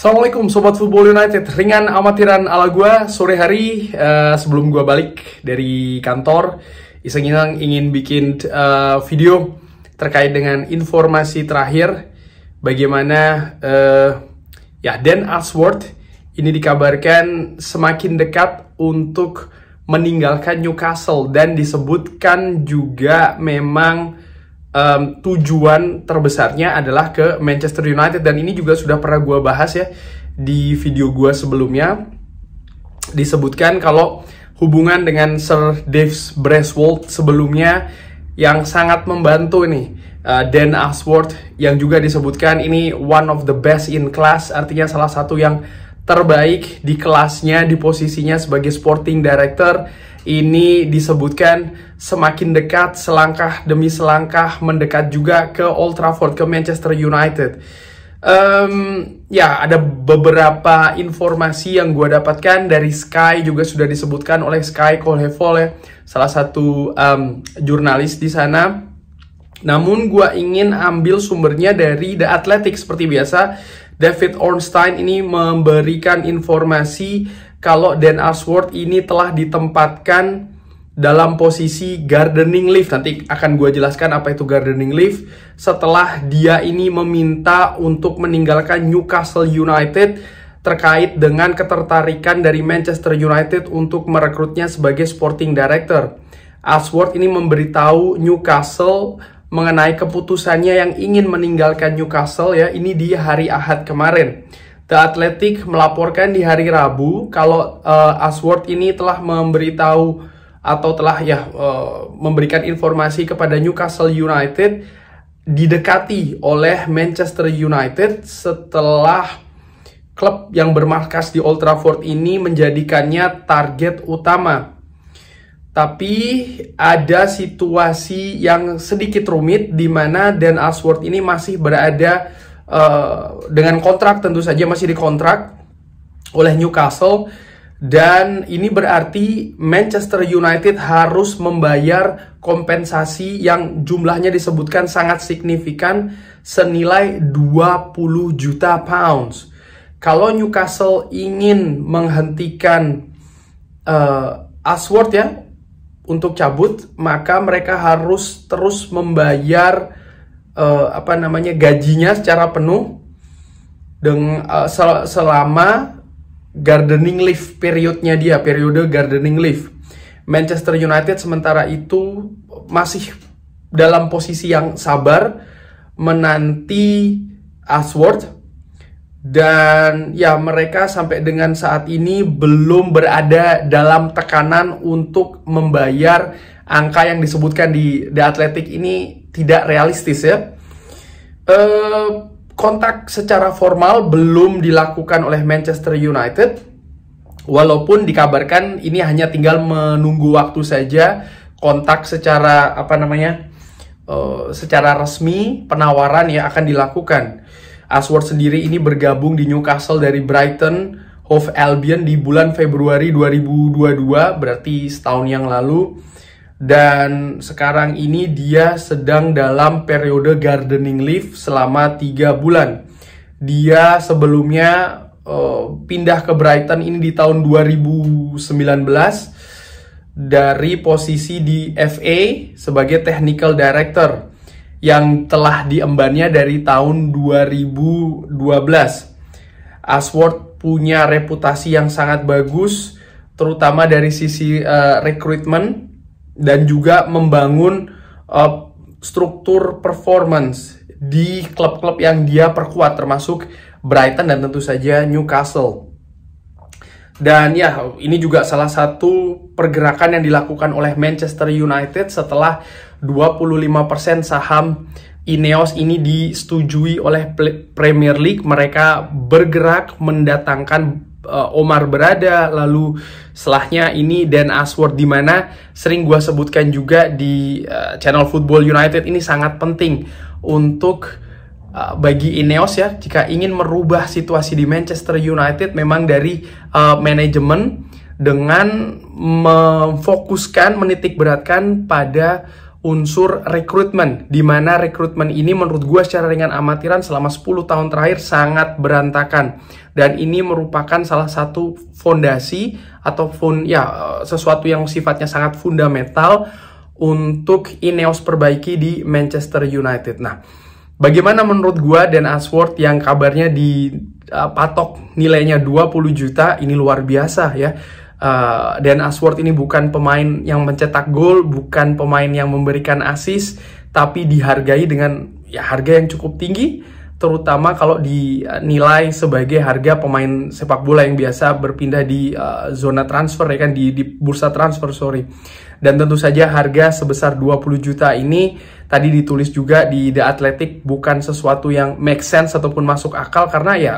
Assalamualaikum Sobat Football United Ringan amatiran ala gue Sore hari uh, sebelum gue balik dari kantor Iseng-iseng ingin bikin uh, video Terkait dengan informasi terakhir Bagaimana uh, Ya Dan Ashworth Ini dikabarkan semakin dekat Untuk meninggalkan Newcastle Dan disebutkan juga memang um, tujuan terbesarnya adalah ke Manchester United dan ini juga sudah pernah gue bahas ya di video gue sebelumnya disebutkan kalau hubungan dengan Sir Dave Breswold sebelumnya yang sangat membantu nih eh, uh, Dan Ashworth yang juga disebutkan ini one of the best in class artinya salah satu yang terbaik di kelasnya di posisinya sebagai sporting director ini disebutkan semakin dekat selangkah demi selangkah mendekat juga ke Old Trafford ke Manchester United. Um, ya ada beberapa informasi yang gue dapatkan dari Sky juga sudah disebutkan oleh Sky Colhevol ya salah satu um, jurnalis di sana. Namun gue ingin ambil sumbernya dari The Athletic seperti biasa. David Ornstein ini memberikan informasi kalau Dan Ashworth ini telah ditempatkan dalam posisi gardening leave. Nanti akan gue jelaskan apa itu gardening leave. Setelah dia ini meminta untuk meninggalkan Newcastle United terkait dengan ketertarikan dari Manchester United untuk merekrutnya sebagai sporting director. Ashworth ini memberitahu Newcastle mengenai keputusannya yang ingin meninggalkan Newcastle ya, ini di hari Ahad kemarin. The Athletic melaporkan di hari Rabu kalau uh, Ashworth ini telah memberitahu atau telah ya uh, memberikan informasi kepada Newcastle United didekati oleh Manchester United setelah klub yang bermarkas di Old Trafford ini menjadikannya target utama. Tapi ada situasi yang sedikit rumit di mana Dan Ashworth ini masih berada uh, dengan kontrak tentu saja masih dikontrak oleh Newcastle dan ini berarti Manchester United harus membayar kompensasi yang jumlahnya disebutkan sangat signifikan senilai 20 juta pounds. Kalau Newcastle ingin menghentikan uh, Ashworth ya untuk cabut, maka mereka harus terus membayar uh, apa namanya gajinya secara penuh dengan uh, eh, sel selama gardening leave periodnya dia periode gardening leave. Manchester United sementara itu masih dalam posisi yang sabar menanti Ashworth dan ya mereka sampai dengan saat ini belum berada dalam tekanan untuk membayar angka yang disebutkan di The Athletic ini tidak realistis ya. E, kontak secara formal belum dilakukan oleh Manchester United walaupun dikabarkan ini hanya tinggal menunggu waktu saja kontak secara apa namanya e, secara resmi penawaran ya akan dilakukan. Ashworth sendiri ini bergabung di Newcastle dari Brighton of Albion di bulan Februari 2022, berarti setahun yang lalu. Dan sekarang ini dia sedang dalam periode gardening leave selama 3 bulan. Dia sebelumnya uh, pindah ke Brighton ini di tahun 2019 dari posisi di FA sebagai technical director yang telah diembannya dari tahun 2012. Asword punya reputasi yang sangat bagus, terutama dari sisi uh, eh, rekrutmen dan juga membangun uh, struktur performance di klub-klub yang dia perkuat, termasuk Brighton dan tentu saja Newcastle. Dan ya, ini juga salah satu pergerakan yang dilakukan oleh Manchester United setelah 25% saham Ineos ini disetujui oleh Premier League. Mereka bergerak mendatangkan eh, Omar Berada, lalu setelahnya ini Dan Asword di mana sering gue sebutkan juga di uh, channel Football United ini sangat penting untuk Eh, bagi Ineos ya jika ingin merubah situasi di Manchester United memang dari uh, manajemen dengan memfokuskan menitik beratkan pada unsur rekrutmen di mana rekrutmen ini menurut gua secara ringan amatiran selama 10 tahun terakhir sangat berantakan dan ini merupakan salah satu fondasi atau fun ya eh, sesuatu yang sifatnya sangat fundamental untuk Ineos perbaiki di Manchester United. Nah, Bagaimana menurut gua dan Asword yang kabarnya di uh, patok nilainya 20 juta ini luar biasa ya. Uh, dan Asword ini bukan pemain yang mencetak gol, bukan pemain yang memberikan assist, tapi dihargai dengan ya harga yang cukup tinggi terutama kalau dinilai sebagai harga pemain sepak bola yang biasa berpindah di uh, zona transfer ya kan di, di bursa transfer sorry dan tentu saja harga sebesar 20 juta ini tadi ditulis juga di The Athletic bukan sesuatu yang make sense ataupun masuk akal karena ya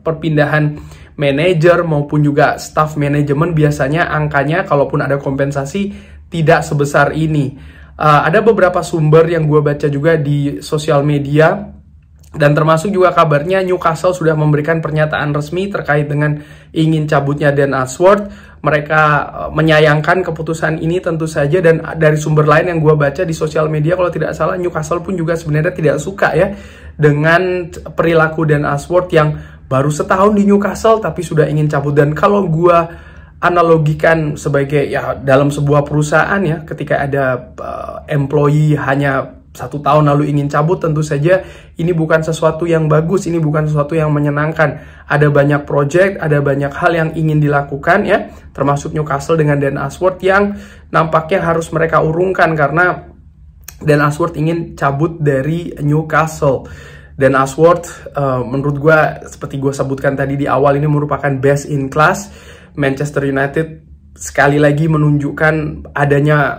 perpindahan manajer maupun juga staff manajemen biasanya angkanya kalaupun ada kompensasi tidak sebesar ini uh, ada beberapa sumber yang gue baca juga di sosial media dan termasuk juga kabarnya Newcastle sudah memberikan pernyataan resmi terkait dengan ingin cabutnya Dan Ashworth. Mereka eh, menyayangkan keputusan ini tentu saja dan eh, dari sumber lain yang gue baca di sosial media kalau tidak salah Newcastle pun juga sebenarnya tidak suka ya dengan perilaku Dan Ashworth yang baru setahun di Newcastle tapi sudah ingin cabut. Dan kalau gue analogikan sebagai ya dalam sebuah perusahaan ya ketika ada uh, employee hanya satu tahun lalu ingin cabut tentu saja ini bukan sesuatu yang bagus ini bukan sesuatu yang menyenangkan ada banyak project ada banyak hal yang ingin dilakukan ya termasuk Newcastle dengan Dan Ashworth yang nampaknya harus mereka urungkan karena Dan Ashworth ingin cabut dari Newcastle dan Ashworth uh, eh, menurut gue seperti gue sebutkan tadi di awal ini merupakan best in class Manchester United sekali lagi menunjukkan adanya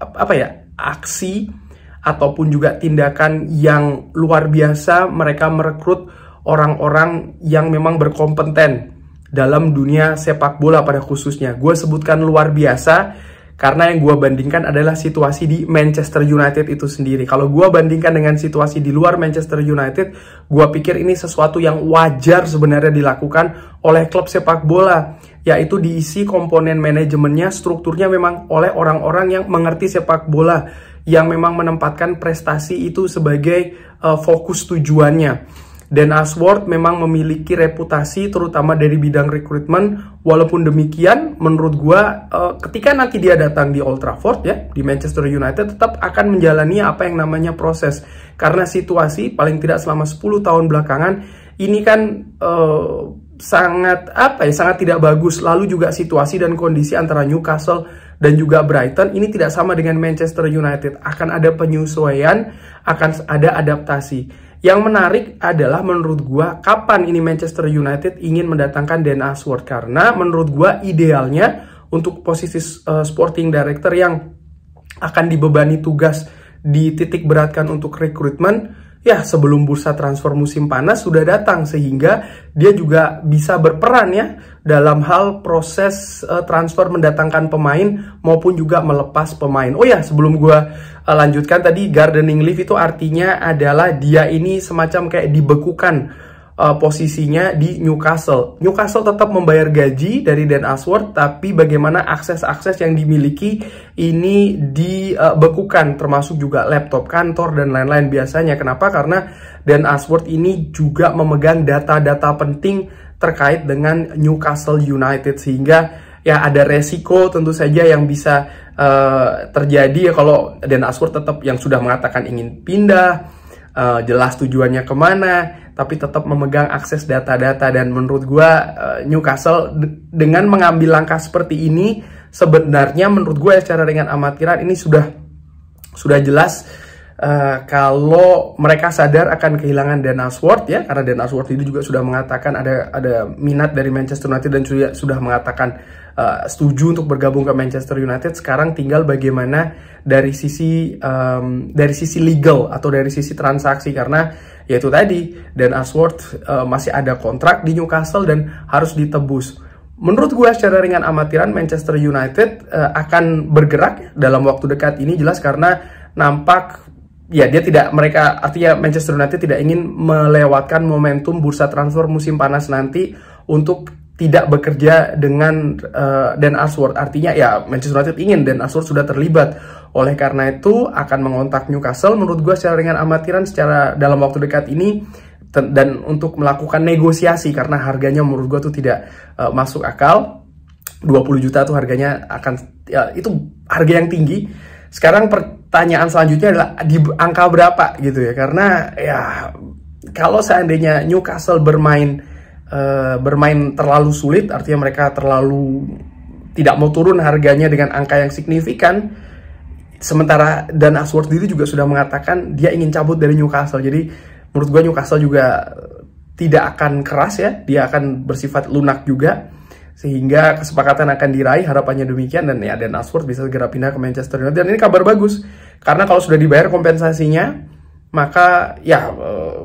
apa ya aksi ataupun juga tindakan yang luar biasa mereka merekrut orang-orang yang memang berkompeten dalam dunia sepak bola pada khususnya. Gue sebutkan luar biasa karena yang gue bandingkan adalah situasi di Manchester United itu sendiri. Kalau gue bandingkan dengan situasi di luar Manchester United, gue pikir ini sesuatu yang wajar sebenarnya dilakukan oleh klub sepak bola, yaitu diisi komponen manajemennya, strukturnya memang oleh orang-orang yang mengerti sepak bola yang memang menempatkan prestasi itu sebagai uh, fokus tujuannya. Dan Ashworth memang memiliki reputasi terutama dari bidang rekrutmen. Walaupun demikian, menurut gua uh, ketika nanti dia datang di Old Trafford ya di Manchester United tetap akan menjalani apa yang namanya proses. Karena situasi paling tidak selama 10 tahun belakangan ini kan uh, sangat apa ya sangat tidak bagus lalu juga situasi dan kondisi antara Newcastle dan juga Brighton ini tidak sama dengan Manchester United. Akan ada penyesuaian, akan ada adaptasi. Yang menarik adalah menurut gua kapan ini Manchester United ingin mendatangkan Dan Ashworth karena menurut gua idealnya untuk posisi uh, sporting director yang akan dibebani tugas di titik beratkan untuk rekrutmen ya sebelum bursa transfer musim panas sudah datang sehingga dia juga bisa berperan ya dalam hal proses uh, transfer mendatangkan pemain maupun juga melepas pemain. Oh ya, sebelum gue uh, lanjutkan tadi gardening leave itu artinya adalah dia ini semacam kayak dibekukan uh, posisinya di Newcastle. Newcastle tetap membayar gaji dari Dan Ashworth, tapi bagaimana akses-akses yang dimiliki ini dibekukan, uh, termasuk juga laptop kantor dan lain-lain biasanya. Kenapa? Karena Dan Ashworth ini juga memegang data-data penting terkait dengan Newcastle United sehingga ya ada resiko tentu saja yang bisa uh, terjadi ya kalau Dan Ashworth tetap yang sudah mengatakan ingin pindah uh, jelas tujuannya kemana, tapi tetap memegang akses data-data dan menurut gue uh, Newcastle dengan mengambil langkah seperti ini sebenarnya menurut gue ya secara ringan amatiran ini sudah sudah jelas uh, kalau mereka sadar akan kehilangan Dan Ashworth ya karena Dan Ashworth itu juga sudah mengatakan ada ada minat dari Manchester United dan sudah sudah mengatakan uh, setuju untuk bergabung ke Manchester United sekarang tinggal bagaimana dari sisi um, dari sisi legal atau dari sisi transaksi karena yaitu tadi dan Ashworth uh, eh, masih ada kontrak di Newcastle dan harus ditebus. Menurut gue secara ringan amatiran Manchester United uh, akan bergerak dalam waktu dekat ini jelas karena nampak ya dia tidak mereka artinya Manchester United tidak ingin melewatkan momentum bursa transfer musim panas nanti untuk tidak bekerja dengan uh, Dan Ashworth. Artinya ya Manchester United ingin Dan Ashworth sudah terlibat. Oleh karena itu akan mengontak Newcastle menurut gue secara ringan amatiran secara dalam waktu dekat ini dan untuk melakukan negosiasi karena harganya menurut gue tuh tidak uh, masuk akal. 20 juta tuh harganya akan ya, itu harga yang tinggi. Sekarang pertanyaan selanjutnya adalah di angka berapa gitu ya karena ya kalau seandainya Newcastle bermain Eh, bermain terlalu sulit, artinya mereka terlalu tidak mau turun harganya dengan angka yang signifikan. Sementara Dan Ashworth diri juga sudah mengatakan dia ingin cabut dari Newcastle. Jadi menurut gue Newcastle juga tidak akan keras ya, dia akan bersifat lunak juga. Sehingga kesepakatan akan diraih, harapannya demikian. Dan ya Dan Ashworth bisa segera pindah ke Manchester United. Dan ini kabar bagus, karena kalau sudah dibayar kompensasinya, maka ya eh,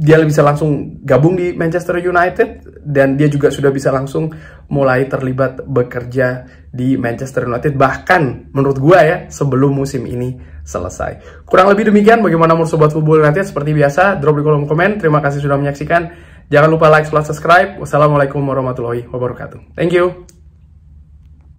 dia bisa langsung gabung di Manchester United dan dia juga sudah bisa langsung mulai terlibat bekerja di Manchester United bahkan menurut gua ya sebelum musim ini selesai. Kurang lebih demikian bagaimana menurut sobat football United seperti biasa drop di kolom komen. Terima kasih sudah menyaksikan. Jangan lupa like, subscribe. Wassalamualaikum warahmatullahi wabarakatuh. Thank you.